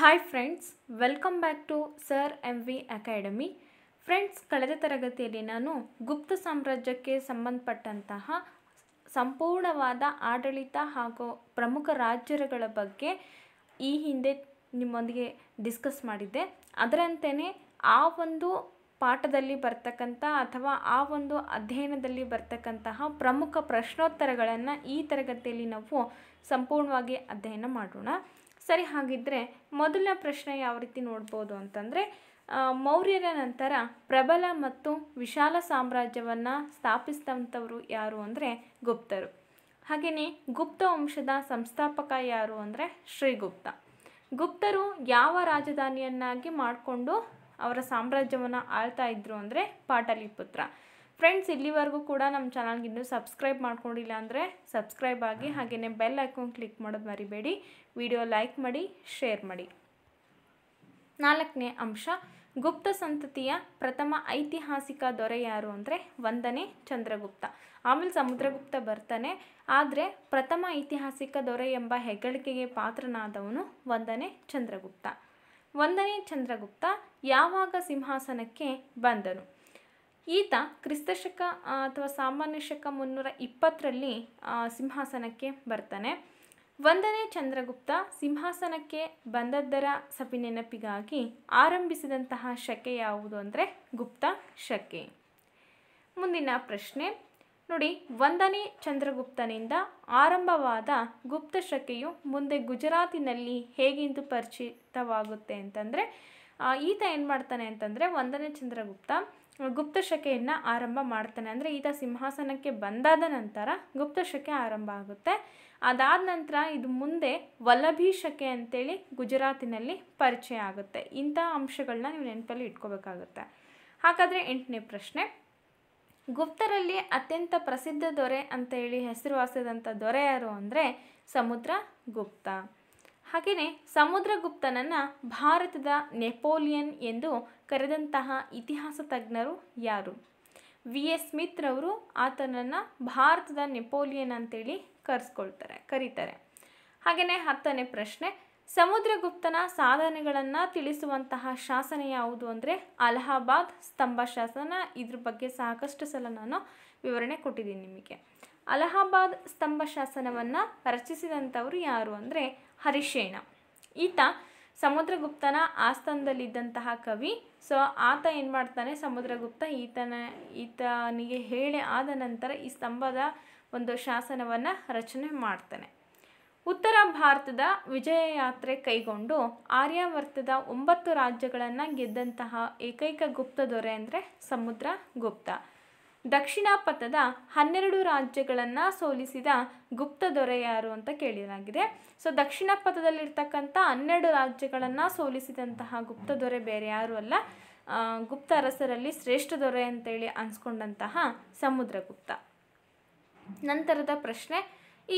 Hi friends welcome back to sir M V academy friends ಕಳೆದ ತರಗತಿಯಲ್ಲಿ ನಾನು ಗುಪ್ತ ಸಾಮ್ರಾಜ್ಯಕ್ಕೆ ಸಂಬಂಧಪಟ್ಟಂತಹ ಸಂಪೂರ್ಣವಾದ ಆಡಳಿತ ಹಾಗೂ ಪ್ರಮುಖ ರಾಜ್ಯಗಳ ಬಗ್ಗೆ ಈ ಹಿಂದೆ ನಿಮ್ಮೊಂದಿಗೆ ಡಿಸ್ಕಸ್ ಮಾಡಿದ್ದೆ ಅದರಂತೆಯೇ ಆ ಒಂದು ಪಾಠದಲ್ಲಿ ಬರ್ತಕ್ಕಂಥ ಅಥವಾ ಆ ಒಂದು ಅಧ್ಯಯನದಲ್ಲಿ ಬರ್ತಕ್ಕಂತಹ ಪ್ರಮುಖ ಪ್ರಶ್ನೋತ್ತರಗಳನ್ನು ಈ ತರಗತಿಯಲ್ಲಿ ನಾವು ಸಂಪೂರ್ಣವಾಗಿ ಅಧ್ಯಯನ ಮಾಡೋಣ ಸರಿ ಹಾಗಿದ್ದರೆ ಮೊದಲನೇ ಪ್ರಶ್ನೆ ಯಾವ ರೀತಿ ನೋಡ್ಬೋದು ಅಂತಂದರೆ ಮೌರ್ಯರ ನಂತರ ಪ್ರಬಲ ಮತ್ತು ವಿಶಾಲ ಸಾಮ್ರಾಜ್ಯವನ್ನು ಸ್ಥಾಪಿಸಿದಂಥವರು ಯಾರು ಅಂದರೆ ಗುಪ್ತರು ಹಾಗೆಯೇ ಗುಪ್ತ ವಂಶದ ಸಂಸ್ಥಾಪಕ ಯಾರು ಅಂದರೆ ಶ್ರೀಗುಪ್ತ ಗುಪ್ತರು ಯಾವ ರಾಜಧಾನಿಯನ್ನಾಗಿ ಮಾಡಿಕೊಂಡು ಅವರ ಸಾಮ್ರಾಜ್ಯವನ್ನು ಆಳ್ತಾ ಇದ್ರು ಅಂದರೆ ಪಾಟಲಿಪುತ್ರ ಫ್ರೆಂಡ್ಸ್ ಇಲ್ಲಿವರೆಗೂ ಕೂಡ ನಮ್ಮ ಚಾನಲ್ಗಿನ್ನೂ ಸಬ್ಸ್ಕ್ರೈಬ್ ಮಾಡ್ಕೊಂಡಿಲ್ಲ ಅಂದರೆ ಸಬ್ಸ್ಕ್ರೈಬ್ ಆಗಿ ಹಾಗೆಯೇ ಬೆಲ್ ಐಕಾನ್ ಕ್ಲಿಕ್ ಮಾಡೋದು ಮರಿಬೇಡಿ ವಿಡಿಯೋ ಲೈಕ್ ಮಾಡಿ ಶೇರ್ ಮಾಡಿ ನಾಲ್ಕನೇ ಅಂಶ ಗುಪ್ತ ಸಂತತಿಯ ಪ್ರಥಮ ಐತಿಹಾಸಿಕ ದೊರೆ ಯಾರು ಅಂದರೆ ಒಂದನೇ ಚಂದ್ರಗುಪ್ತ ಆಮೇಲೆ ಸಮುದ್ರಗುಪ್ತ ಬರ್ತಾನೆ ಆದರೆ ಪ್ರಥಮ ಐತಿಹಾಸಿಕ ದೊರೆ ಎಂಬ ಹೆಗ್ಗಳಿಕೆಗೆ ಪಾತ್ರನಾದವನು ಒಂದನೇ ಚಂದ್ರಗುಪ್ತ ಒಂದನೇ ಚಂದ್ರಗುಪ್ತ ಯಾವಾಗ ಸಿಂಹಾಸನಕ್ಕೆ ಬಂದನು ಈತ ಕ್ರಿಸ್ತಶಕ ಅಥವಾ ಸಾಮಾನ್ಯ ಶಕ ಮುನ್ನೂರ ಇಪ್ಪತ್ತರಲ್ಲಿ ಸಿಂಹಾಸನಕ್ಕೆ ಬರ್ತಾನೆ ಒಂದನೇ ಚಂದ್ರಗುಪ್ತ ಸಿಂಹಾಸನಕ್ಕೆ ಬಂದದ್ದರ ನೆನಪಿಗಾಗಿ ಆರಂಭಿಸಿದಂತಹ ಶಕೆ ಯಾವುದು ಅಂದರೆ ಗುಪ್ತ ಶಕೆ ಮುಂದಿನ ಪ್ರಶ್ನೆ ನೋಡಿ ಒಂದನೇ ಚಂದ್ರಗುಪ್ತನಿಂದ ಆರಂಭವಾದ ಗುಪ್ತ ಶಕೆಯು ಮುಂದೆ ಗುಜರಾತಿನಲ್ಲಿ ಹೇಗೆಂದು ಪರಿಚಿತವಾಗುತ್ತೆ ಅಂತಂದರೆ ಈತ ಏನು ಮಾಡ್ತಾನೆ ಅಂತಂದರೆ ಒಂದನೇ ಚಂದ್ರಗುಪ್ತ ಗುಪ್ತ ಆರಂಭ ಮಾಡ್ತಾನೆ ಅಂದರೆ ಈತ ಸಿಂಹಾಸನಕ್ಕೆ ಬಂದಾದ ನಂತರ ಗುಪ್ತ ಆರಂಭ ಆಗುತ್ತೆ ಅದಾದ ನಂತರ ಇದು ಮುಂದೆ ವಲ್ಲಭೀ ಶಕೆ ಅಂತೇಳಿ ಗುಜರಾತಿನಲ್ಲಿ ಪರಿಚಯ ಆಗುತ್ತೆ ಇಂಥ ಅಂಶಗಳನ್ನ ನೀವು ನೆನಪಲ್ಲಿ ಇಟ್ಕೋಬೇಕಾಗುತ್ತೆ ಹಾಗಾದರೆ ಎಂಟನೇ ಪ್ರಶ್ನೆ ಗುಪ್ತರಲ್ಲಿ ಅತ್ಯಂತ ಪ್ರಸಿದ್ಧ ದೊರೆ ಅಂತ ಹೇಳಿ ಹೆಸರುವಾಸಿದಂಥ ದೊರೆ ಯಾರು ಅಂದರೆ ಸಮುದ್ರ ಗುಪ್ತ ಹಾಗೆಯೇ ಸಮುದ್ರಗುಪ್ತನನ್ನು ಭಾರತದ ನೆಪೋಲಿಯನ್ ಎಂದು ಕರೆದಂತಹ ಇತಿಹಾಸ ತಜ್ಞರು ಯಾರು ವಿ ಎಸ್ ಸ್ಮಿತ್ ರವರು ಆತನನ್ನು ಭಾರತದ ನೆಪೋಲಿಯನ್ ಅಂತೇಳಿ ಕರೆಸ್ಕೊಳ್ತಾರೆ ಕರೀತಾರೆ ಹಾಗೆಯೇ ಹತ್ತನೇ ಪ್ರಶ್ನೆ ಸಮುದ್ರಗುಪ್ತನ ಸಾಧನೆಗಳನ್ನು ತಿಳಿಸುವಂತಹ ಶಾಸನ ಯಾವುದು ಅಂದರೆ ಅಲಹಾಬಾದ್ ಸ್ತಂಭ ಶಾಸನ ಇದ್ರ ಬಗ್ಗೆ ಸಾಕಷ್ಟು ಸಲ ನಾನು ವಿವರಣೆ ಕೊಟ್ಟಿದ್ದೀನಿ ನಿಮಗೆ ಅಲಹಾಬಾದ್ ಸ್ತಂಭ ಶಾಸನವನ್ನು ರಚಿಸಿದಂಥವರು ಯಾರು ಅಂದರೆ ಹರಿಶೇಣ ಈತ ಸಮುದ್ರಗುಪ್ತನ ಆಸ್ಥಾನದಲ್ಲಿದ್ದಂತಹ ಕವಿ ಸೊ ಆತ ಏನು ಮಾಡ್ತಾನೆ ಸಮುದ್ರಗುಪ್ತ ಈತನ ಈತನಿಗೆ ಹೇಳಿ ಆದ ನಂತರ ಈ ಸ್ತಂಭದ ಒಂದು ಶಾಸನವನ್ನು ರಚನೆ ಮಾಡ್ತಾನೆ ಉತ್ತರ ಭಾರತದ ವಿಜಯ ಯಾತ್ರೆ ಕೈಗೊಂಡು ಆರ್ಯಾವರ್ತದ ಒಂಬತ್ತು ರಾಜ್ಯಗಳನ್ನು ಗೆದ್ದಂತಹ ಏಕೈಕ ಗುಪ್ತ ದೊರೆ ಅಂದರೆ ಸಮುದ್ರಗುಪ್ತ ದಕ್ಷಿಣ ಪಥದ ಹನ್ನೆರಡು ರಾಜ್ಯಗಳನ್ನು ಸೋಲಿಸಿದ ಗುಪ್ತ ದೊರೆ ಯಾರು ಅಂತ ಕೇಳಿದಾಗಿದೆ ಸೊ ದಕ್ಷಿಣ ಪಥದಲ್ಲಿರ್ತಕ್ಕಂಥ ಹನ್ನೆರಡು ರಾಜ್ಯಗಳನ್ನು ಸೋಲಿಸಿದಂತಹ ಗುಪ್ತ ದೊರೆ ಬೇರೆ ಯಾರು ಅಲ್ಲ ಗುಪ್ತ ಅರಸರಲ್ಲಿ ಶ್ರೇಷ್ಠ ದೊರೆ ಅಂತೇಳಿ ಅನ್ಸ್ಕೊಂಡಂತಹ ಸಮುದ್ರಗುಪ್ತ ನಂತರದ ಪ್ರಶ್ನೆ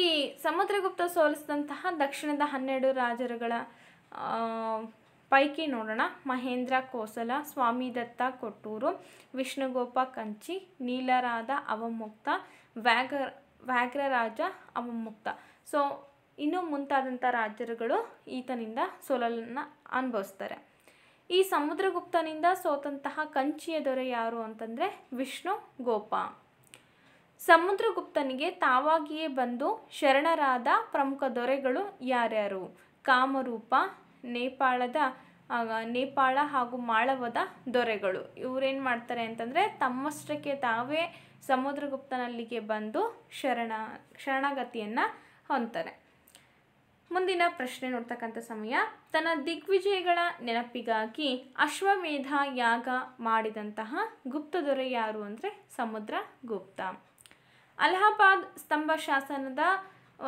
ಈ ಸಮುದ್ರಗುಪ್ತ ಸೋಲಿಸಿದಂತಹ ದಕ್ಷಿಣದ ಹನ್ನೆರಡು ರಾಜರುಗಳ ಪೈಕಿ ನೋಡೋಣ ಮಹೇಂದ್ರ ಕೋಸಲ ಸ್ವಾಮಿ ದತ್ತ ಕೊಟ್ಟೂರು ವಿಷ್ಣುಗೋಪ ಕಂಚಿ ನೀಲರಾದ ಅವಮುಕ್ತ ವ್ಯಾಘ ವ್ಯಾಘ್ರರಾಜ ಅವಮುಕ್ತ ಸೊ ಇನ್ನೂ ಮುಂತಾದಂಥ ರಾಜರುಗಳು ಈತನಿಂದ ಸೋಲನ್ನು ಅನುಭವಿಸ್ತಾರೆ ಈ ಸಮುದ್ರಗುಪ್ತನಿಂದ ಸೋತಂತಹ ಕಂಚಿಯ ದೊರೆ ಯಾರು ಅಂತಂದರೆ ವಿಷ್ಣು ಗೋಪ ಸಮುದ್ರಗುಪ್ತನಿಗೆ ತಾವಾಗಿಯೇ ಬಂದು ಶರಣರಾದ ಪ್ರಮುಖ ದೊರೆಗಳು ಯಾರ್ಯಾರು ಕಾಮರೂಪ ನೇಪಾಳದ ನೇಪಾಳ ಹಾಗೂ ಮಾಳವದ ದೊರೆಗಳು ಇವರೇನು ಮಾಡ್ತಾರೆ ಅಂತಂದರೆ ತಮ್ಮಷ್ಟಕ್ಕೆ ತಾವೇ ಸಮುದ್ರಗುಪ್ತನಲ್ಲಿಗೆ ಬಂದು ಶರಣ ಶರಣಾಗತಿಯನ್ನು ಹೊಂದ್ತಾರೆ ಮುಂದಿನ ಪ್ರಶ್ನೆ ನೋಡ್ತಕ್ಕಂಥ ಸಮಯ ತನ್ನ ದಿಗ್ವಿಜಯಗಳ ನೆನಪಿಗಾಗಿ ಅಶ್ವಮೇಧ ಯಾಗ ಮಾಡಿದಂತಹ ಗುಪ್ತ ದೊರೆ ಯಾರು ಅಂದರೆ ಸಮುದ್ರ ಗುಪ್ತ ಅಲಹಾಬಾದ್ ಸ್ತಂಭ ಶಾಸನದ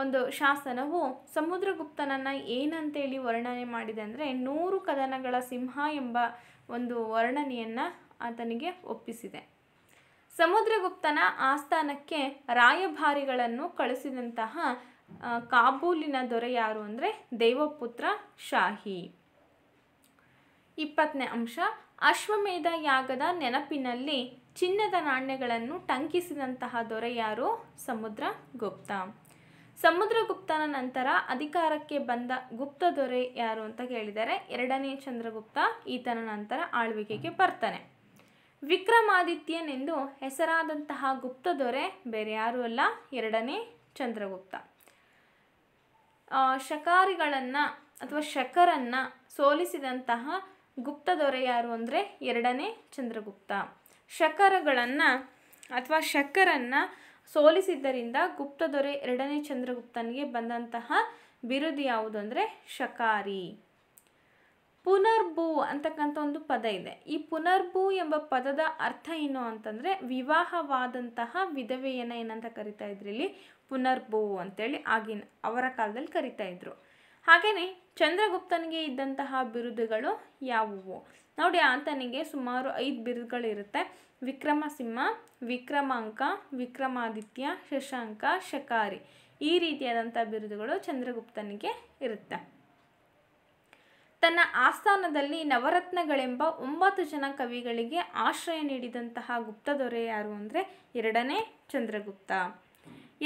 ಒಂದು ಶಾಸನವು ಸಮುದ್ರಗುಪ್ತನನ್ನು ಏನಂತೇಳಿ ವರ್ಣನೆ ಮಾಡಿದೆ ಅಂದರೆ ನೂರು ಕದನಗಳ ಸಿಂಹ ಎಂಬ ಒಂದು ವರ್ಣನೆಯನ್ನು ಆತನಿಗೆ ಒಪ್ಪಿಸಿದೆ ಸಮುದ್ರಗುಪ್ತನ ಆಸ್ಥಾನಕ್ಕೆ ರಾಯಭಾರಿಗಳನ್ನು ಕಳಿಸಿದಂತಹ ಕಾಬೂಲಿನ ದೊರೆ ಯಾರು ಅಂದರೆ ದೇವಪುತ್ರ ಶಾಹಿ ಇಪ್ಪತ್ತನೇ ಅಂಶ ಅಶ್ವಮೇಧ ಯಾಗದ ನೆನಪಿನಲ್ಲಿ ಚಿನ್ನದ ನಾಣ್ಯಗಳನ್ನು ಟಂಕಿಸಿದಂತಹ ದೊರೆ ಯಾರು ಸಮುದ್ರಗುಪ್ತ ಸಮುದ್ರಗುಪ್ತನ ನಂತರ ಅಧಿಕಾರಕ್ಕೆ ಬಂದ ಗುಪ್ತ ದೊರೆ ಯಾರು ಅಂತ ಕೇಳಿದರೆ ಎರಡನೇ ಚಂದ್ರಗುಪ್ತ ಈತನ ನಂತರ ಆಳ್ವಿಕೆಗೆ ಬರ್ತಾನೆ ವಿಕ್ರಮಾದಿತ್ಯನೆಂದು ಹೆಸರಾದಂತಹ ಗುಪ್ತ ದೊರೆ ಬೇರೆ ಯಾರು ಅಲ್ಲ ಎರಡನೇ ಚಂದ್ರಗುಪ್ತ ಶಕಾರಿಗಳನ್ನು ಅಥವಾ ಶಕರನ್ನ ಸೋಲಿಸಿದಂತಹ ಗುಪ್ತ ದೊರೆ ಯಾರು ಅಂದರೆ ಎರಡನೇ ಚಂದ್ರಗುಪ್ತ ಶಕರಗಳನ್ನು ಅಥವಾ ಶಕರನ್ನು ಸೋಲಿಸಿದ್ದರಿಂದ ಗುಪ್ತ ದೊರೆ ಎರಡನೇ ಚಂದ್ರಗುಪ್ತನಿಗೆ ಬಂದಂತಹ ಬಿರುದು ಯಾವುದು ಅಂದರೆ ಶಕಾರಿ ಪುನರ್ಭೂ ಅಂತಕ್ಕಂಥ ಒಂದು ಪದ ಇದೆ ಈ ಪುನರ್ಭೂ ಎಂಬ ಪದದ ಅರ್ಥ ಏನು ಅಂತಂದರೆ ವಿವಾಹವಾದಂತಹ ವಿಧವೆಯನ್ನು ಏನಂತ ಕರಿತಾ ಇದ್ರು ಇಲ್ಲಿ ಪುನರ್ಭೂ ಅಂತೇಳಿ ಆಗಿನ ಅವರ ಕಾಲದಲ್ಲಿ ಕರಿತಾ ಇದ್ರು ಹಾಗೆಯೇ ಚಂದ್ರಗುಪ್ತನಿಗೆ ಇದ್ದಂತಹ ಬಿರುದುಗಳು ಯಾವುವು ನೋಡಿ ಆತನಿಗೆ ಸುಮಾರು ಐದು ಬಿರುದುಗಳಿರುತ್ತೆ ವಿಕ್ರಮಸಿಂಹ ವಿಕ್ರಮಾಂಕ ವಿಕ್ರಮಾದಿತ್ಯ ಶಶಾಂಕ ಶಕಾರಿ ಈ ರೀತಿಯಾದಂಥ ಬಿರುದುಗಳು ಚಂದ್ರಗುಪ್ತನಿಗೆ ಇರುತ್ತೆ ತನ್ನ ಆಸ್ಥಾನದಲ್ಲಿ ನವರತ್ನಗಳೆಂಬ ಒಂಬತ್ತು ಜನ ಕವಿಗಳಿಗೆ ಆಶ್ರಯ ನೀಡಿದಂತಹ ಗುಪ್ತ ದೊರೆ ಯಾರು ಅಂದರೆ ಎರಡನೇ ಚಂದ್ರಗುಪ್ತ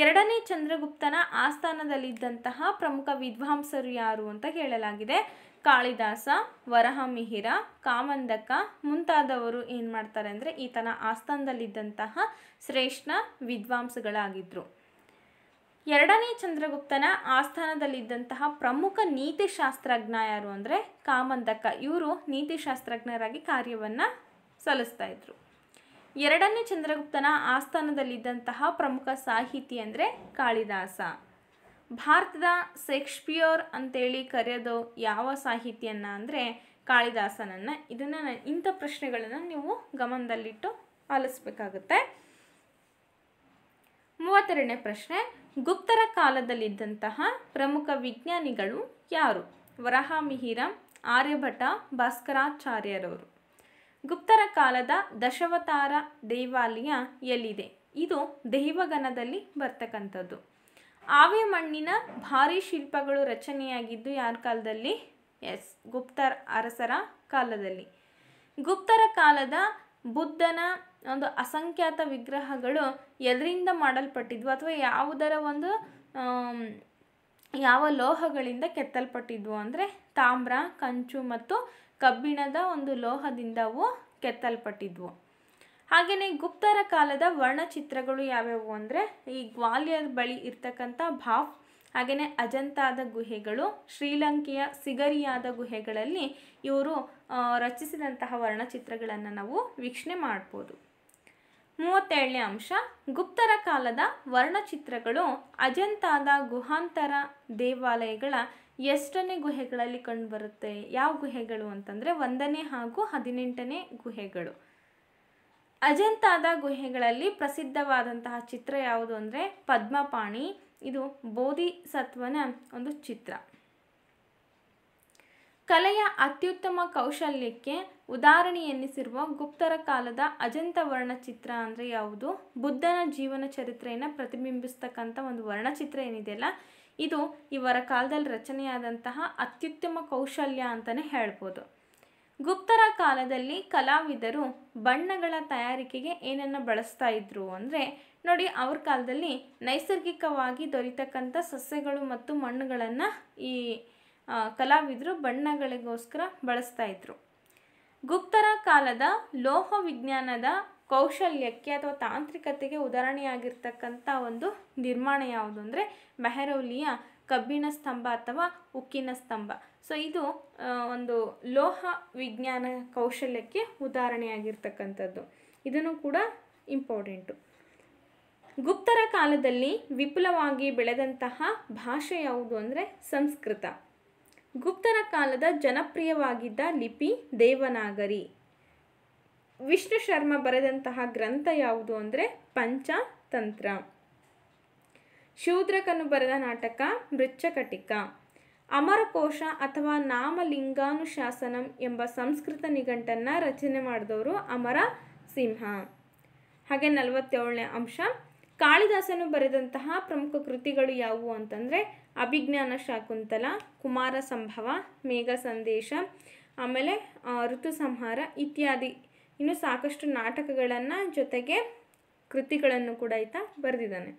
ಎರಡನೇ ಚಂದ್ರಗುಪ್ತನ ಆಸ್ಥಾನದಲ್ಲಿದ್ದಂತಹ ಪ್ರಮುಖ ವಿದ್ವಾಂಸರು ಯಾರು ಅಂತ ಹೇಳಲಾಗಿದೆ ಕಾಳಿದಾಸ ವರಹಮಿಹಿರ ಕಾಮಂದಕ ಮುಂತಾದವರು ಏನು ಮಾಡ್ತಾರೆ ಅಂದರೆ ಈತನ ಆಸ್ಥಾನದಲ್ಲಿದ್ದಂತಹ ಶ್ರೇಷ್ಠ ವಿದ್ವಾಂಸಗಳಾಗಿದ್ದರು ಎರಡನೇ ಚಂದ್ರಗುಪ್ತನ ಆಸ್ಥಾನದಲ್ಲಿದ್ದಂತಹ ಪ್ರಮುಖ ನೀತಿಶಾಸ್ತ್ರಜ್ಞ ಯಾರು ಅಂದರೆ ಕಾಮಂದಕ ಇವರು ನೀತಿಶಾಸ್ತ್ರಜ್ಞರಾಗಿ ಕಾರ್ಯವನ್ನು ಸಲ್ಲಿಸ್ತಾ ಇದ್ರು ಎರಡನೇ ಚಂದ್ರಗುಪ್ತನ ಆಸ್ಥಾನದಲ್ಲಿದ್ದಂತಹ ಪ್ರಮುಖ ಸಾಹಿತಿ ಅಂದರೆ ಕಾಳಿದಾಸ ಭಾರತದ ಶೇಕ್ಸ್ಪಿಯರ್ ಅಂತೇಳಿ ಕರೆಯೋದು ಯಾವ ಸಾಹಿತಿಯನ್ನು ಅಂದರೆ ಕಾಳಿದಾಸನನ್ನು ಇದನ್ನು ಇಂಥ ಪ್ರಶ್ನೆಗಳನ್ನು ನೀವು ಗಮನದಲ್ಲಿಟ್ಟು ಆಲಿಸ್ಬೇಕಾಗುತ್ತೆ ಮೂವತ್ತೆರಡನೇ ಪ್ರಶ್ನೆ ಗುಪ್ತರ ಕಾಲದಲ್ಲಿದ್ದಂತಹ ಪ್ರಮುಖ ವಿಜ್ಞಾನಿಗಳು ಯಾರು ವರಹ ಮಿಹಿರಂ ಆರ್ಯಭಟ ಭಾಸ್ಕರಾಚಾರ್ಯರವರು ಗುಪ್ತರ ಕಾಲದ ದಶವತಾರ ದೇವಾಲಯ ಎಲ್ಲಿದೆ ಇದು ದೈವಗನದಲ್ಲಿ ಬರ್ತಕ್ಕಂಥದ್ದು ಆವಿ ಮಣ್ಣಿನ ಭಾರಿ ಶಿಲ್ಪಗಳು ರಚನೆಯಾಗಿದ್ದು ಯಾರ ಕಾಲದಲ್ಲಿ ಎಸ್ ಗುಪ್ತರ ಅರಸರ ಕಾಲದಲ್ಲಿ ಗುಪ್ತರ ಕಾಲದ ಬುದ್ಧನ ಒಂದು ಅಸಂಖ್ಯಾತ ವಿಗ್ರಹಗಳು ಎದರಿಂದ ಮಾಡಲ್ಪಟ್ಟಿದ್ವು ಅಥವಾ ಯಾವುದರ ಒಂದು ಯಾವ ಲೋಹಗಳಿಂದ ಕೆತ್ತಲ್ಪಟ್ಟಿದ್ವು ಅಂದರೆ ತಾಮ್ರ ಕಂಚು ಮತ್ತು ಕಬ್ಬಿಣದ ಒಂದು ಲೋಹದಿಂದವು ಕೆತ್ತಲ್ಪಟ್ಟಿದ್ವು ಹಾಗೆಯೇ ಗುಪ್ತರ ಕಾಲದ ವರ್ಣಚಿತ್ರಗಳು ಯಾವ್ಯಾವು ಅಂದರೆ ಈ ಗ್ವಾಲಿಯರ್ ಬಳಿ ಇರ್ತಕ್ಕಂಥ ಭಾಫ್ ಹಾಗೆಯೇ ಅಜಂತಾದ ಗುಹೆಗಳು ಶ್ರೀಲಂಕೆಯ ಸಿಗರಿಯಾದ ಗುಹೆಗಳಲ್ಲಿ ಇವರು ರಚಿಸಿದಂತಹ ವರ್ಣಚಿತ್ರಗಳನ್ನು ನಾವು ವೀಕ್ಷಣೆ ಮಾಡ್ಬೋದು ಮೂವತ್ತೇಳನೇ ಅಂಶ ಗುಪ್ತರ ಕಾಲದ ವರ್ಣಚಿತ್ರಗಳು ಅಜಂತಾದ ಗುಹಾಂತರ ದೇವಾಲಯಗಳ ಎಷ್ಟನೇ ಗುಹೆಗಳಲ್ಲಿ ಕಂಡುಬರುತ್ತೆ ಯಾವ ಗುಹೆಗಳು ಅಂತಂದರೆ ಒಂದನೇ ಹಾಗೂ ಹದಿನೆಂಟನೇ ಗುಹೆಗಳು ಅಜಂತಾದ ಗುಹೆಗಳಲ್ಲಿ ಪ್ರಸಿದ್ಧವಾದಂತಹ ಚಿತ್ರ ಯಾವುದು ಅಂದರೆ ಪದ್ಮಪಾಣಿ ಇದು ಬೋಧಿಸತ್ವನ ಒಂದು ಚಿತ್ರ ಕಲೆಯ ಅತ್ಯುತ್ತಮ ಕೌಶಲ್ಯಕ್ಕೆ ಉದಾಹರಣೆಯೆನ್ನಿಸಿರುವ ಗುಪ್ತರ ಕಾಲದ ಅಜಂತ ವರ್ಣಚಿತ್ರ ಅಂದರೆ ಯಾವುದು ಬುದ್ಧನ ಜೀವನ ಚರಿತ್ರೆಯನ್ನು ಪ್ರತಿಬಿಂಬಿಸ್ತಕ್ಕಂಥ ಒಂದು ವರ್ಣಚಿತ್ರ ಏನಿದೆಯಲ್ಲ ಇದು ಇವರ ಕಾಲದಲ್ಲಿ ರಚನೆಯಾದಂತಹ ಅತ್ಯುತ್ತಮ ಕೌಶಲ್ಯ ಅಂತಲೇ ಹೇಳ್ಬೋದು ಗುಪ್ತರ ಕಾಲದಲ್ಲಿ ಕಲಾವಿದರು ಬಣ್ಣಗಳ ತಯಾರಿಕೆಗೆ ಏನನ್ನು ಬಳಸ್ತಾ ಇದ್ರು ಅಂದರೆ ನೋಡಿ ಅವ್ರ ಕಾಲದಲ್ಲಿ ನೈಸರ್ಗಿಕವಾಗಿ ದೊರೀತಕ್ಕಂಥ ಸಸ್ಯಗಳು ಮತ್ತು ಮಣ್ಣುಗಳನ್ನು ಈ ಕಲಾವಿದರು ಬಣ್ಣಗಳಿಗೋಸ್ಕರ ಬಳಸ್ತಾ ಇದ್ರು ಗುಪ್ತರ ಕಾಲದ ಲೋಹ ವಿಜ್ಞಾನದ ಕೌಶಲ್ಯಕ್ಕೆ ಅಥವಾ ತಾಂತ್ರಿಕತೆಗೆ ಉದಾಹರಣೆಯಾಗಿರ್ತಕ್ಕಂಥ ಒಂದು ನಿರ್ಮಾಣ ಯಾವುದು ಅಂದರೆ ಮೆಹರೌಲಿಯ ಕಬ್ಬಿಣ ಸ್ತಂಭ ಅಥವಾ ಉಕ್ಕಿನ ಸ್ತಂಭ ಸೊ ಇದು ಒಂದು ಲೋಹ ವಿಜ್ಞಾನ ಕೌಶಲ್ಯಕ್ಕೆ ಉದಾಹರಣೆಯಾಗಿರ್ತಕ್ಕಂಥದ್ದು ಇದನ್ನು ಕೂಡ ಇಂಪಾರ್ಟೆಂಟು ಗುಪ್ತರ ಕಾಲದಲ್ಲಿ ವಿಪುಲವಾಗಿ ಬೆಳೆದಂತಹ ಭಾಷೆ ಯಾವುದು ಅಂದರೆ ಸಂಸ್ಕೃತ ಗುಪ್ತರ ಕಾಲದ ಜನಪ್ರಿಯವಾಗಿದ್ದ ಲಿಪಿ ದೇವನಾಗರಿ ವಿಷ್ಣು ಶರ್ಮ ಬರೆದಂತಹ ಗ್ರಂಥ ಯಾವುದು ಅಂದರೆ ಪಂಚತಂತ್ರ ಶೂದ್ರಕನು ಬರೆದ ನಾಟಕ ಮೃಚ್ಚಕಟಿಕ ಅಮರಕೋಶ ಅಥವಾ ನಾಮಲಿಂಗಾನುಶಾಸನಂ ಎಂಬ ಸಂಸ್ಕೃತ ನಿಘಂಟನ್ನು ರಚನೆ ಮಾಡಿದವರು ಅಮರ ಸಿಂಹ ಹಾಗೆ ನಲವತ್ತೇಳನೇ ಅಂಶ ಕಾಳಿದಾಸನು ಬರೆದಂತಹ ಪ್ರಮುಖ ಕೃತಿಗಳು ಯಾವುವು ಅಂತಂದರೆ ಅಭಿಜ್ಞಾನ ಶಾಕುಂತಲ ಕುಮಾರ ಸಂಭವ ಮೇಘ ಸಂದೇಶ ಆಮೇಲೆ ಋತು ಸಂಹಾರ ಇತ್ಯಾದಿ ಇನ್ನು ಸಾಕಷ್ಟು ನಾಟಕಗಳನ್ನು ಜೊತೆಗೆ ಕೃತಿಗಳನ್ನು ಕೂಡ ಈತ ಬರೆದಿದ್ದಾನೆ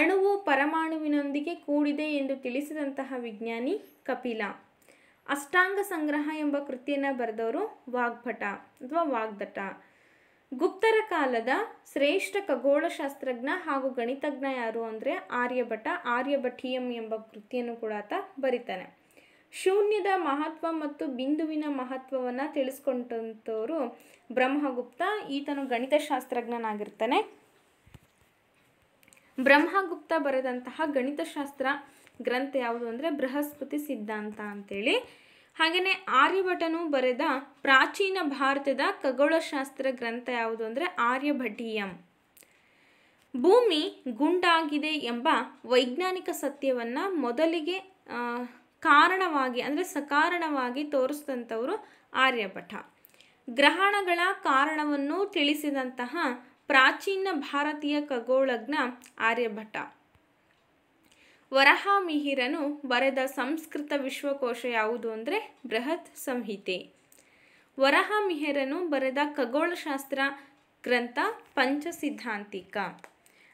ಅಣುವು ಪರಮಾಣುವಿನೊಂದಿಗೆ ಕೂಡಿದೆ ಎಂದು ತಿಳಿಸಿದಂತಹ ವಿಜ್ಞಾನಿ ಕಪಿಲ ಅಷ್ಟಾಂಗ ಸಂಗ್ರಹ ಎಂಬ ಕೃತಿಯನ್ನು ಬರೆದವರು ವಾಗ್ಭಟ ಅಥವಾ ವಾಗ್ದಟ ಗುಪ್ತರ ಕಾಲದ ಶ್ರೇಷ್ಠ ಖಗೋಳಶಾಸ್ತ್ರಜ್ಞ ಹಾಗೂ ಗಣಿತಜ್ಞ ಯಾರು ಅಂದರೆ ಆರ್ಯಭಟ ಆರ್ಯಭಟೀಯಂ ಎಂಬ ಕೃತಿಯನ್ನು ಕೂಡ ಆತ ಬರೀತಾನೆ ಶೂನ್ಯದ ಮಹತ್ವ ಮತ್ತು ಬಿಂದುವಿನ ಮಹತ್ವವನ್ನು ತಿಳಿಸ್ಕೊಂಡಂಥವರು ಬ್ರಹ್ಮಗುಪ್ತ ಈತನು ಗಣಿತಶಾಸ್ತ್ರಜ್ಞನಾಗಿರ್ತಾನೆ ಬ್ರಹ್ಮಗುಪ್ತ ಬರೆದಂತಹ ಗಣಿತಶಾಸ್ತ್ರ ಗ್ರಂಥ ಯಾವುದು ಅಂದರೆ ಬೃಹಸ್ಪತಿ ಸಿದ್ಧಾಂತ ಅಂತೇಳಿ ಹಾಗೆಯೇ ಆರ್ಯಭಟನು ಬರೆದ ಪ್ರಾಚೀನ ಭಾರತದ ಖಗೋಳಶಾಸ್ತ್ರ ಗ್ರಂಥ ಯಾವುದು ಅಂದರೆ ಆರ್ಯಭಟೀಯಂ ಭೂಮಿ ಗುಂಡಾಗಿದೆ ಎಂಬ ವೈಜ್ಞಾನಿಕ ಸತ್ಯವನ್ನು ಮೊದಲಿಗೆ ಕಾರಣವಾಗಿ ಅಂದರೆ ಸಕಾರಣವಾಗಿ ತೋರಿಸಿದಂಥವರು ಆರ್ಯಭಟ ಗ್ರಹಣಗಳ ಕಾರಣವನ್ನು ತಿಳಿಸಿದಂತಹ ಪ್ರಾಚೀನ ಭಾರತೀಯ ಖಗೋಳಜ್ಞ ಆರ್ಯಭಟ ವರಹಮಿಹಿರನು ಬರೆದ ಸಂಸ್ಕೃತ ವಿಶ್ವಕೋಶ ಯಾವುದು ಅಂದರೆ ಬೃಹತ್ ಸಂಹಿತೆ ವರಹಮಿಹಿರನು ಬರೆದ ಖಗೋಳಶಾಸ್ತ್ರ ಗ್ರಂಥ ಪಂಚಸಿದ್ಧಾಂತಿಕ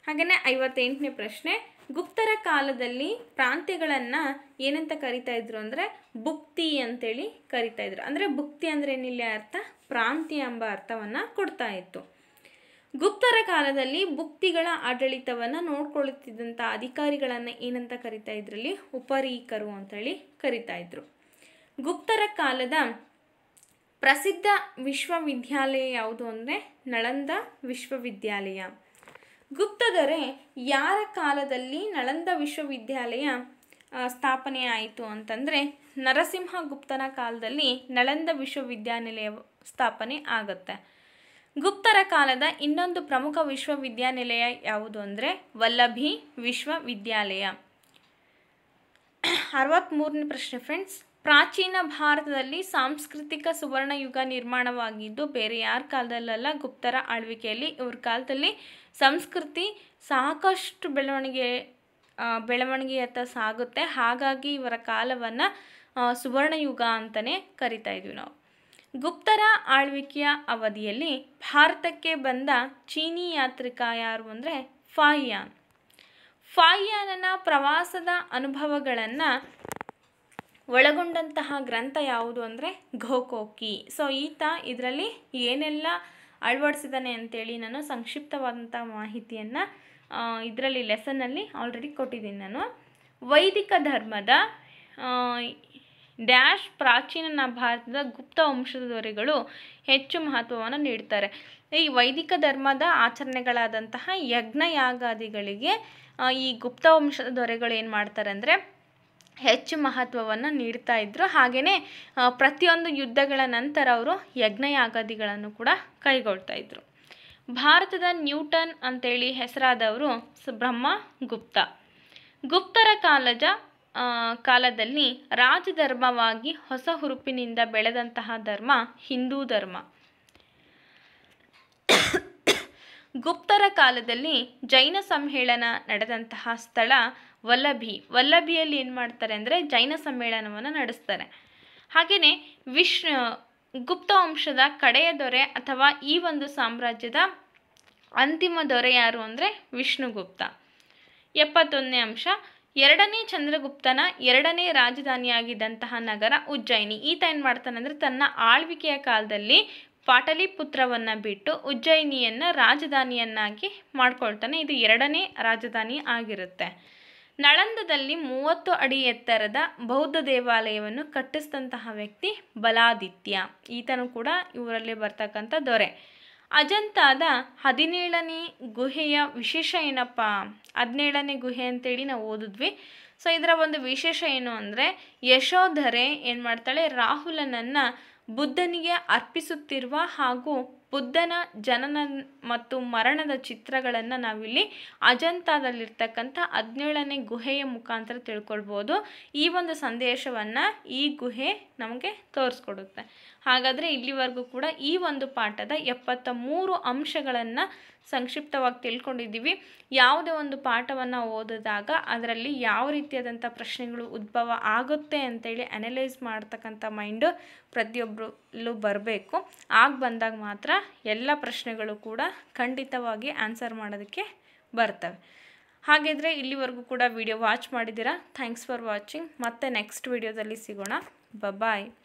ಹಾಗೆಯೇ ಐವತ್ತೆಂಟನೇ ಪ್ರಶ್ನೆ ಗುಪ್ತರ ಕಾಲದಲ್ಲಿ ಪ್ರಾಂತ್ಯಗಳನ್ನು ಏನಂತ ಕರಿತಾ ಇದ್ರು ಅಂದರೆ ಭುಕ್ತಿ ಅಂತೇಳಿ ಕರಿತಾ ಇದ್ರು ಅಂದರೆ ಭುಕ್ತಿ ಅಂದರೆ ಏನಿಲ್ಲ ಅರ್ಥ ಪ್ರಾಂತ್ಯ ಎಂಬ ಅರ್ಥವನ್ನು ಕೊಡ್ತಾ ಇತ್ತು ಗುಪ್ತರ ಕಾಲದಲ್ಲಿ ಭುಕ್ತಿಗಳ ಆಡಳಿತವನ್ನು ನೋಡ್ಕೊಳ್ಳುತ್ತಿದ್ದಂಥ ಅಧಿಕಾರಿಗಳನ್ನು ಏನಂತ ಕರಿತಾ ಇದ್ರಲ್ಲಿ ಉಪರೀಕರು ಅಂತೇಳಿ ಕರಿತಾ ಇದ್ರು ಗುಪ್ತರ ಕಾಲದ ಪ್ರಸಿದ್ಧ ವಿಶ್ವವಿದ್ಯಾಲಯ ಯಾವುದು ಅಂದರೆ ನಳಂದ ವಿಶ್ವವಿದ್ಯಾಲಯ ಗುಪ್ತದರೆ ಯಾರ ಕಾಲದಲ್ಲಿ ನಳಂದ ವಿಶ್ವವಿದ್ಯಾಲಯ ಸ್ಥಾಪನೆ ಆಯಿತು ಅಂತಂದರೆ ನರಸಿಂಹಗುಪ್ತನ ಕಾಲದಲ್ಲಿ ನಳಂದ ವಿಶ್ವವಿದ್ಯಾನಿಲಯ ಸ್ಥಾಪನೆ ಆಗುತ್ತೆ ಗುಪ್ತರ ಕಾಲದ ಇನ್ನೊಂದು ಪ್ರಮುಖ ವಿಶ್ವವಿದ್ಯಾನಿಲಯ ಯಾವುದು ಅಂದರೆ ವಲ್ಲಭಿ ವಿಶ್ವವಿದ್ಯಾಲಯ ಅರವತ್ತ್ಮೂರನೇ ಪ್ರಶ್ನೆ ಫ್ರೆಂಡ್ಸ್ ಪ್ರಾಚೀನ ಭಾರತದಲ್ಲಿ ಸಾಂಸ್ಕೃತಿಕ ಸುವರ್ಣಯುಗ ನಿರ್ಮಾಣವಾಗಿದ್ದು ಬೇರೆ ಯಾರ ಕಾಲದಲ್ಲಲ್ಲ ಗುಪ್ತರ ಆಳ್ವಿಕೆಯಲ್ಲಿ ಇವ್ರ ಕಾಲದಲ್ಲಿ ಸಂಸ್ಕೃತಿ ಸಾಕಷ್ಟು ಬೆಳವಣಿಗೆ ಬೆಳವಣಿಗೆಯತ್ತ ಸಾಗುತ್ತೆ ಹಾಗಾಗಿ ಇವರ ಕಾಲವನ್ನು ಸುವರ್ಣಯುಗ ಅಂತಲೇ ಕರಿತಾ ಇದ್ವಿ ನಾವು ಗುಪ್ತರ ಆಳ್ವಿಕೆಯ ಅವಧಿಯಲ್ಲಿ ಭಾರತಕ್ಕೆ ಬಂದ ಚೀನಿ ಯಾತ್ರಿಕ ಯಾರು ಅಂದರೆ ಫಾಯಿಯಾನ್ ಫಾಯಿಯಾನನ ಪ್ರವಾಸದ ಅನುಭವಗಳನ್ನು ಒಳಗೊಂಡಂತಹ ಗ್ರಂಥ ಯಾವುದು ಅಂದರೆ ಘೋಕೋಕಿ ಸೊ ಈತ ಇದರಲ್ಲಿ ಏನೆಲ್ಲ ಅಳವಡಿಸಿದ್ದಾನೆ ಅಂತೇಳಿ ನಾನು ಸಂಕ್ಷಿಪ್ತವಾದಂಥ ಮಾಹಿತಿಯನ್ನು ಇದರಲ್ಲಿ ಲೆಸನಲ್ಲಿ ಆಲ್ರೆಡಿ ಕೊಟ್ಟಿದ್ದೀನಿ ನಾನು ವೈದಿಕ ಧರ್ಮದ ಡ್ಯಾಶ್ ಪ್ರಾಚೀನ ಭಾರತದ ಗುಪ್ತ ದೊರೆಗಳು ಹೆಚ್ಚು ಮಹತ್ವವನ್ನು ನೀಡ್ತಾರೆ ಈ ವೈದಿಕ ಧರ್ಮದ ಆಚರಣೆಗಳಾದಂತಹ ಯಜ್ಞಯಾಗಾದಿಗಳಿಗೆ ಈ ಗುಪ್ತ ವಂಶದ ದೊರೆಗಳು ಏನು ಮಾಡ್ತಾರೆ ಅಂದರೆ ಹೆಚ್ಚು ಮಹತ್ವವನ್ನು ನೀಡ್ತಾ ಇದ್ದರು ಹಾಗೆಯೇ ಪ್ರತಿಯೊಂದು ಯುದ್ಧಗಳ ನಂತರ ಅವರು ಯಜ್ಞಯಾಗಾದಿಗಳನ್ನು ಕೂಡ ಕೈಗೊಳ್ತಾ ಇದ್ದರು ಭಾರತದ ನ್ಯೂಟನ್ ಅಂತೇಳಿ ಹೆಸರಾದವರು ಬ್ರಹ್ಮ ಗುಪ್ತ ಗುಪ್ತರ ಕಾಲಜ ಕಾಲದಲ್ಲಿ ರಾಜಧರ್ಮವಾಗಿ ಹೊಸ ಹುರುಪಿನಿಂದ ಬೆಳೆದಂತಹ ಧರ್ಮ ಹಿಂದೂ ಧರ್ಮ ಗುಪ್ತರ ಕಾಲದಲ್ಲಿ ಜೈನ ಸಮ್ಮೇಳನ ನಡೆದಂತಹ ಸ್ಥಳ ವಲ್ಲಭಿ ವಲ್ಲಭಿಯಲ್ಲಿ ಏನು ಮಾಡ್ತಾರೆ ಅಂದರೆ ಜೈನ ಸಮ್ಮೇಳನವನ್ನು ನಡೆಸ್ತಾರೆ ಹಾಗೆಯೇ ವಿಶ್ ಗುಪ್ತ ವಂಶದ ಕಡೆಯ ದೊರೆ ಅಥವಾ ಈ ಒಂದು ಸಾಮ್ರಾಜ್ಯದ ಅಂತಿಮ ದೊರೆ ಯಾರು ಅಂದರೆ ವಿಷ್ಣುಗುಪ್ತ ಎಪ್ಪತ್ತೊಂದನೇ ಅಂಶ ಎರಡನೇ ಚಂದ್ರಗುಪ್ತನ ಎರಡನೇ ರಾಜಧಾನಿಯಾಗಿದ್ದಂತಹ ನಗರ ಉಜ್ಜಯಿನಿ ಈತ ಏನು ಮಾಡ್ತಾನೆ ಅಂದರೆ ತನ್ನ ಆಳ್ವಿಕೆಯ ಕಾಲದಲ್ಲಿ ಪಾಟಲಿಪುತ್ರವನ್ನು ಬಿಟ್ಟು ಉಜ್ಜಯಿನಿಯನ್ನು ರಾಜಧಾನಿಯನ್ನಾಗಿ ಮಾಡ್ಕೊಳ್ತಾನೆ ಇದು ಎರಡನೇ ರಾಜಧಾನಿ ಆಗಿರುತ್ತೆ ನಳಂದದಲ್ಲಿ ಮೂವತ್ತು ಅಡಿ ಎತ್ತರದ ಬೌದ್ಧ ದೇವಾಲಯವನ್ನು ಕಟ್ಟಿಸಿದಂತಹ ವ್ಯಕ್ತಿ ಬಲಾದಿತ್ಯ ಈತನು ಕೂಡ ಇವರಲ್ಲಿ ಬರ್ತಕ್ಕಂಥ ದೊರೆ ಅಜಂತಾದ ಹದಿನೇಳನೇ ಗುಹೆಯ ವಿಶೇಷ ಏನಪ್ಪ ಹದಿನೇಳನೇ ಗುಹೆ ಅಂತೇಳಿ ನಾವು ಓದಿದ್ವಿ ಸೊ ಇದರ ಒಂದು ವಿಶೇಷ ಏನು ಅಂದರೆ ಯಶೋಧರೆ ಏನು ಮಾಡ್ತಾಳೆ ರಾಹುಲನನ್ನು ಬುದ್ಧನಿಗೆ ಅರ್ಪಿಸುತ್ತಿರುವ ಹಾಗೂ ಬುದ್ಧನ ಜನನ ಮತ್ತು ಮರಣದ ಚಿತ್ರಗಳನ್ನು ನಾವಿಲ್ಲಿ ಅಜಂತಾದಲ್ಲಿರ್ತಕ್ಕಂಥ ಹದಿನೇಳನೇ ಗುಹೆಯ ಮುಖಾಂತರ ತಿಳ್ಕೊಳ್ಬೋದು ಈ ಒಂದು ಸಂದೇಶವನ್ನು ಈ ಗುಹೆ ನಮಗೆ ತೋರಿಸ್ಕೊಡುತ್ತೆ ಹಾಗಾದರೆ ಇಲ್ಲಿವರೆಗೂ ಕೂಡ ಈ ಒಂದು ಪಾಠದ ಎಪ್ಪತ್ತ ಮೂರು ಅಂಶಗಳನ್ನು ಸಂಕ್ಷಿಪ್ತವಾಗಿ ತಿಳ್ಕೊಂಡಿದ್ದೀವಿ ಯಾವುದೇ ಒಂದು ಪಾಠವನ್ನು ಓದಿದಾಗ ಅದರಲ್ಲಿ ಯಾವ ರೀತಿಯಾದಂಥ ಪ್ರಶ್ನೆಗಳು ಉದ್ಭವ ಆಗುತ್ತೆ ಅಂತೇಳಿ ಅನಲೈಸ್ ಮಾಡ್ತಕ್ಕಂಥ ಮೈಂಡು ಪ್ರತಿಯೊಬ್ಬರಲ್ಲೂ ಬರಬೇಕು ಆಗ ಬಂದಾಗ ಮಾತ್ರ ಎಲ್ಲ ಪ್ರಶ್ನೆಗಳು ಕೂಡ ಖಂಡಿತವಾಗಿ ಆನ್ಸರ್ ಮಾಡೋದಕ್ಕೆ ಬರ್ತವೆ ಹಾಗಿದ್ರೆ ಇಲ್ಲಿವರೆಗೂ ಕೂಡ ವಿಡಿಯೋ ವಾಚ್ ಮಾಡಿದ್ದೀರಾ ಥ್ಯಾಂಕ್ಸ್ ಫಾರ್ ವಾಚಿಂಗ್ ಮತ್ತೆ ನೆಕ್ಸ್ಟ್ ವಿಡಿಯೋದಲ್ಲಿ ಸಿಗೋಣ Bye-bye.